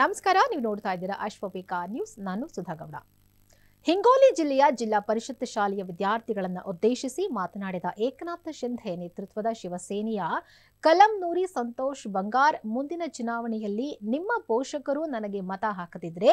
ನಮಸ್ಕಾರ ನೀವು ನೋಡ್ತಾ ಇದ್ದೀರಾ ಅಶ್ವವೇಕ ನ್ಯೂಸ್ ನಾನು ಸುಧಾಗೌಡ ಹಿಂಗೋಲಿ ಜಿಲ್ಲೆಯ ಜಿಲ್ಲಾ ಪರಿಷತ್ ಶಾಲೆಯ ವಿದ್ಯಾರ್ಥಿಗಳನ್ನು ಉದ್ದೇಶಿಸಿ ಮಾತನಾಡಿದ ಏಕನಾಥ ಶಿಂಧೆ ನೇತೃತ್ವದ ಶಿವಸೇನೆಯ ಕಲಂನೂರಿ ಸಂತೋಷ್ ಬಂಗಾರ್ ಮುಂದಿನ ಚುನಾವಣೆಯಲ್ಲಿ ನಿಮ್ಮ ಪೋಷಕರು ನನಗೆ ಮತ ಹಾಕದಿದ್ರೆ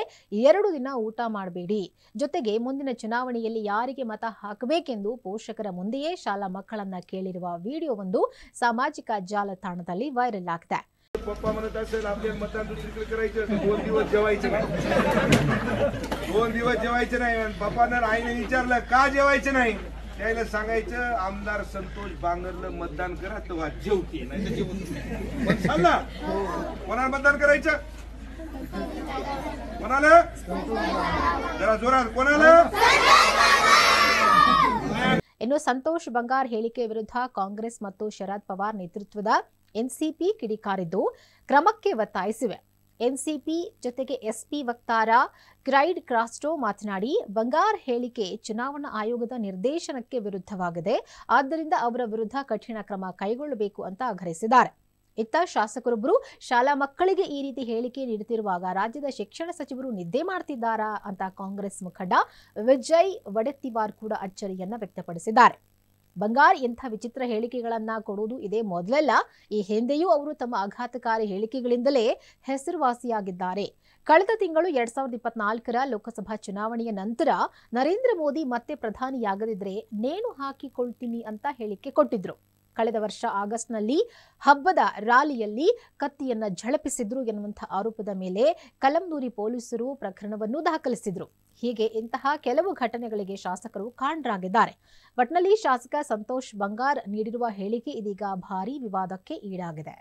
ಎರಡು ದಿನ ಊಟ ಮಾಡಬೇಡಿ ಜೊತೆಗೆ ಮುಂದಿನ ಚುನಾವಣೆಯಲ್ಲಿ ಯಾರಿಗೆ ಮತ ಹಾಕಬೇಕೆಂದು ಪೋಷಕರ ಮುಂದೆಯೇ ಶಾಲಾ ಮಕ್ಕಳನ್ನ ಕೇಳಿರುವ ವಿಡಿಯೋ ಒಂದು ಸಾಮಾಜಿಕ ಜಾಲತಾಣದಲ್ಲಿ ವೈರಲ್ ಆಗಿದೆ पप्पा म्हणत असेल आपल्याला मतदान दुसरीकडे करायचं दोन दिवस जेवायचे नाही दोन दिवस जेवायचे नाही आणि पप्पानं आईने विचारलं का जेवायचं नाही त्याला सांगायचं आमदार संतोष बांगरलं मतदान करा तेव्हा जेवते नाही कोणाला मतदान करायचं कोणाला जरा जोरात कोणाला ಇನ್ನು ಸಂತೋಷ್ ಬಂಗಾರ್ ಹೇಳಿಕೆ ವಿರುದ್ಧ ಕಾಂಗ್ರೆಸ್ ಮತ್ತು ಶರದ್ ಪವಾರ್ ನೇತೃತ್ವದ ಎನ್ಸಿಪಿ ಕಿಡಿಕಾರಿದ್ದು ಕ್ರಮಕ್ಕೆ ಒತ್ತಾಯಿಸಿವೆ ಎನ್ಸಿಪಿ ಜೊತೆಗೆ ಎಸ್ಪಿ ವಕ್ತಾರ ಕ್ರೈಡ್ ಕ್ರಾಸ್ಟೋ ಮಾತನಾಡಿ ಬಂಗಾರ್ ಹೇಳಿಕೆ ಚುನಾವಣಾ ಆಯೋಗದ ನಿರ್ದೇಶನಕ್ಕೆ ವಿರುದ್ಧವಾಗಿದೆ ಆದ್ದರಿಂದ ಅವರ ವಿರುದ್ಧ ಕಠಿಣ ಕ್ರಮ ಕೈಗೊಳ್ಳಬೇಕು ಅಂತ ಆಗ್ರಹಿಸಿದ್ದಾರೆ ಇತ್ತ ಶಾಸಕರೊಬ್ಬರು ಶಾಲಾ ಮಕ್ಕಳಿಗೆ ಈ ರೀತಿ ಹೇಳಿಕೆ ನೀಡುತ್ತಿರುವಾಗ ರಾಜ್ಯದ ಶಿಕ್ಷಣ ಸಚಿವರು ನಿದ್ದೆ ಮಾಡ್ತಿದ್ದಾರಾ ಅಂತ ಕಾಂಗ್ರೆಸ್ ಮುಖಂಡ ವಿಜಯ್ ವಡೆತ್ತಿವಾರ್ ಕೂಡ ಅಚ್ಚರಿಯನ್ನ ವ್ಯಕ್ತಪಡಿಸಿದ್ದಾರೆ ಬಂಗಾರ್ ಇಂಥ ವಿಚಿತ್ರ ಹೇಳಿಕೆಗಳನ್ನ ಕೊಡುವುದು ಇದೇ ಮೊದಲಲ್ಲ ಈ ಹಿಂದೆಯೂ ಅವರು ತಮ್ಮ ಆಘಾತಕಾರಿ ಹೇಳಿಕೆಗಳಿಂದಲೇ ಹೆಸರುವಾಸಿಯಾಗಿದ್ದಾರೆ ಕಳೆದ ತಿಂಗಳು ಎರಡ್ ಸಾವಿರದ ಇಪ್ಪತ್ನಾಲ್ಕರ ಲೋಕಸಭಾ ಚುನಾವಣೆಯ ನಂತರ ನರೇಂದ್ರ ಮೋದಿ ಮತ್ತೆ ಪ್ರಧಾನಿಯಾಗದಿದ್ರೆ ನೇಣು ಹಾಕಿಕೊಳ್ತೀನಿ ಅಂತ ಹೇಳಿಕೆ ಕೊಟ್ಟಿದ್ರು ಕಳೆದ ವರ್ಷ ಆಗಸ್ಟ್ನಲ್ಲಿ ಹಬ್ಬದ ರಾಲಿಯಲ್ಲಿ ಕತ್ತಿಯನ್ನು ಝಳಪಿಸಿದ್ರು ಎನ್ನುವಂತಹ ಆರೋಪದ ಮೇಲೆ ಕಲಂದೂರಿ ಪೊಲೀಸರು ಪ್ರಕರಣವನ್ನು ದಾಖಲಿಸಿದ್ರು ಹೀಗೆ ಇಂತಹ ಕೆಲವು ಘಟನೆಗಳಿಗೆ ಶಾಸಕರು ಕಾಣರಾಗಿದ್ದಾರೆ ಒಟ್ನಲ್ಲಿ ಶಾಸಕ ಸಂತೋಷ್ ಬಂಗಾರ್ ನೀಡಿರುವ ಹೇಳಿಕೆ ಇದೀಗ ಭಾರೀ ವಿವಾದಕ್ಕೆ ಈಡಾಗಿದೆ